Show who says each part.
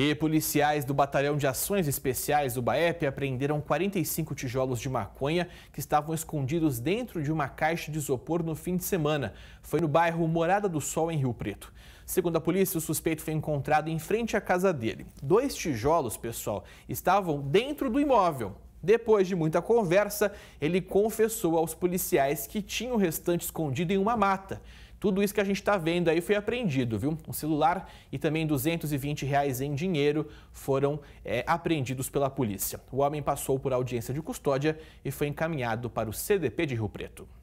Speaker 1: E policiais do Batalhão de Ações Especiais do BAEP apreenderam 45 tijolos de maconha que estavam escondidos dentro de uma caixa de isopor no fim de semana. Foi no bairro Morada do Sol, em Rio Preto. Segundo a polícia, o suspeito foi encontrado em frente à casa dele. Dois tijolos, pessoal, estavam dentro do imóvel. Depois de muita conversa, ele confessou aos policiais que tinha o restante escondido em uma mata. Tudo isso que a gente está vendo aí foi apreendido, viu? Um celular e também 220 reais em dinheiro foram é, apreendidos pela polícia. O homem passou por audiência de custódia e foi encaminhado para o CDP de Rio Preto.